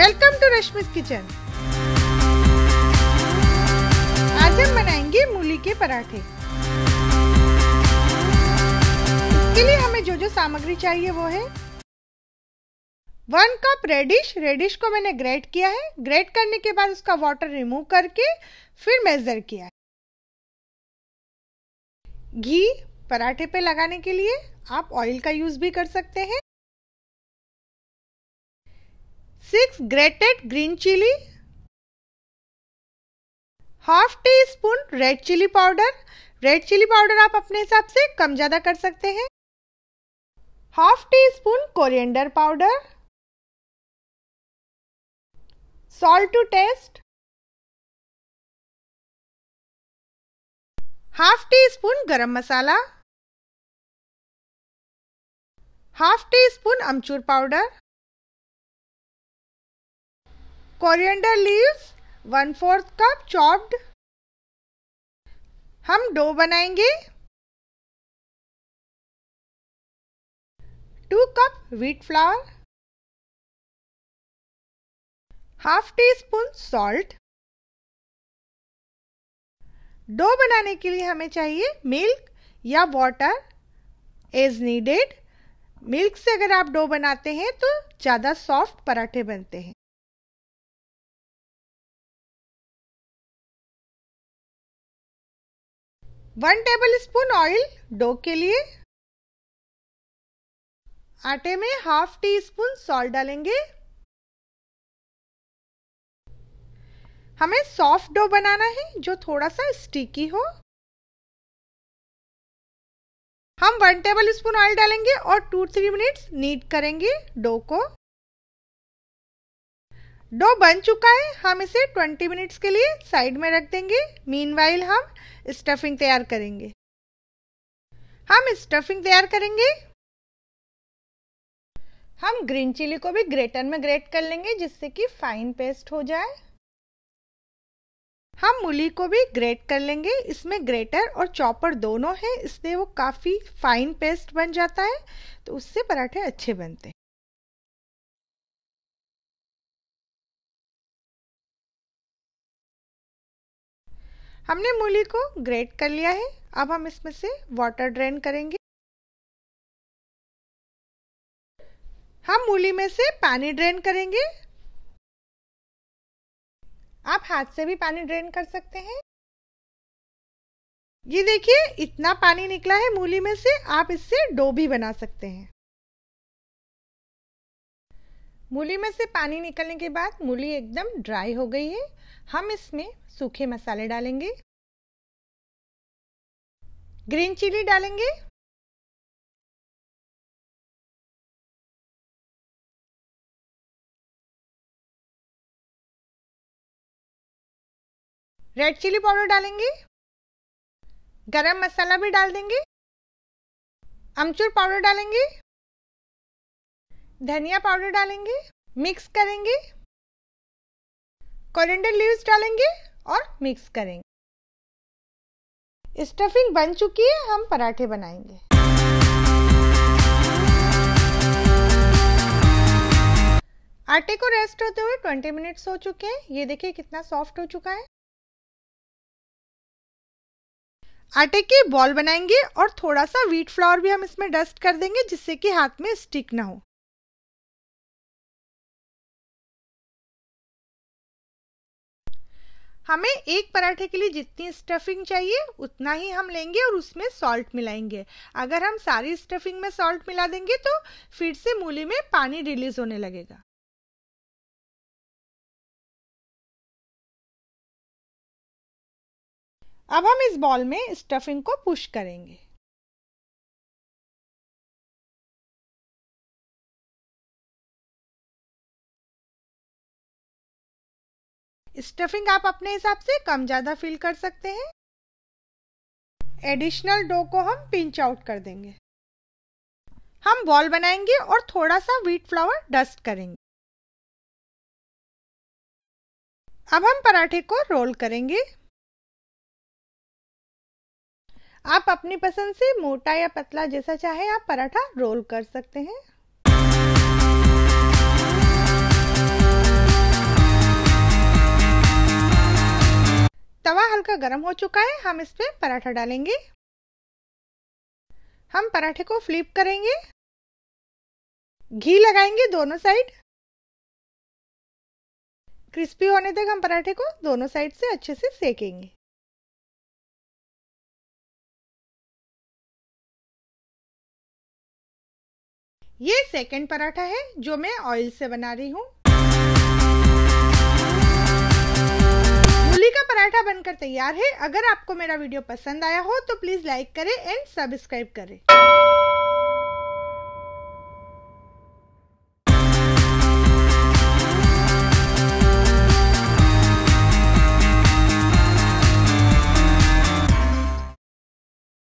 welcome to Rashmit kitchen आज हम बनाएंगे मूली के पराठे इसके लिए हमें जो जो सामग्री चाहिए वो है वन कप रेडिश रेडिश को मैंने ग्रेट किया है ग्रेट करने के बाद उसका वाटर रिमूव करके फिर मेजर किया है घी पराठे पे लगाने के लिए आप ऑयल का यूज भी कर सकते हैं 6 grated green chili, half teaspoon red chilli powder red chilli powder आप अपने हिसाब से कम ज़्यादा कर सकते हैं half teaspoon coriander powder salt to taste half teaspoon garam masala half teaspoon amchur powder coriander leaves one fourth cup chopped हम डो बनाएंगे two cup wheat flour half teaspoon salt dough बनाने के लिए हमें चाहिए milk या water as needed milk से अगर आप डो बनाते हैं तो ज़्यादा सॉफ्ट पराठे बनते हैं one tablespoon oil dough के लिए आटे में हाफ टी स्पून सॉल्ट डालेंगे हमें सॉफ्ट डो बनाना है जो थोड़ा सा स्टिकी हो हम वन टेबल स्पून ऑयल डालेंगे और टू थ्री मिनट्स नीट करेंगे डो को डो बन चुका है हम इसे 20 मिनट्स के लिए साइड में रख देंगे मीन हम स्टफिंग तैयार करेंगे हम स्टफिंग तैयार करेंगे हम ग्रीन चिली को भी ग्रेटर में ग्रेट कर लेंगे जिससे कि फाइन पेस्ट हो जाए हम मूली को भी ग्रेट कर लेंगे इसमें ग्रेटर और चॉपर दोनों है इसलिए वो काफ़ी फाइन पेस्ट बन जाता है तो उससे पराठे अच्छे बनते हैं हमने मूली को ग्रेट कर लिया है अब हम इसमें से वाटर ड्रेन करेंगे हम मूली में से पानी ड्रेन करेंगे आप हाथ से भी पानी ड्रेन कर सकते हैं ये देखिए इतना पानी निकला है मूली में से आप इससे डो भी बना सकते हैं मूली में से पानी निकलने के बाद मूली एकदम ड्राई हो गई है हम इसमें सूखे मसाले डालेंगे ग्रीन चिली डालेंगे रेड चिली पाउडर डालेंगे गरम मसाला भी डाल देंगे अमचूर पाउडर डालेंगे धनिया पाउडर डालेंगे मिक्स करेंगे कोरिएंडर लीव्स डालेंगे और मिक्स करेंगे स्टफिंग बन चुकी है हम पराठे बनाएंगे आटे को रेस्ट होते हुए 20 मिनट्स हो चुके हैं ये देखिए कितना सॉफ्ट हो चुका है आटे के बॉल बनाएंगे और थोड़ा सा व्हीट फ्लावर भी हम इसमें डस्ट कर देंगे जिससे कि हाथ में स्टिक ना हो हमें एक पराठे के लिए जितनी स्टफिंग चाहिए उतना ही हम लेंगे और उसमें सॉल्ट मिलाएंगे अगर हम सारी स्टफिंग में सॉल्ट मिला देंगे तो फिर से मूली में पानी रिलीज होने लगेगा अब हम इस बॉल में स्टफिंग को पुश करेंगे स्टफिंग आप अपने हिसाब से कम ज़्यादा फिल कर सकते हैं एडिशनल डो को हम पिंच आउट कर देंगे हम बॉल बनाएंगे और थोड़ा सा व्हीट फ्लावर डस्ट करेंगे अब हम पराठे को रोल करेंगे आप अपनी पसंद से मोटा या पतला जैसा चाहे आप पराठा रोल कर सकते हैं हल्का गर्म हो चुका है हम इस पर पराठा डालेंगे हम पराठे को फ्लिप करेंगे घी लगाएंगे दोनों साइड क्रिस्पी होने तक हम पराठे को दोनों साइड से अच्छे से सेकेंगे ये सेकेंड पराठा है जो मैं ऑयल से बना रही हूँ रेखा बनकर तैयार है अगर आपको मेरा वीडियो पसंद आया हो तो प्लीज़ लाइक करें एंड सब्सक्राइब करें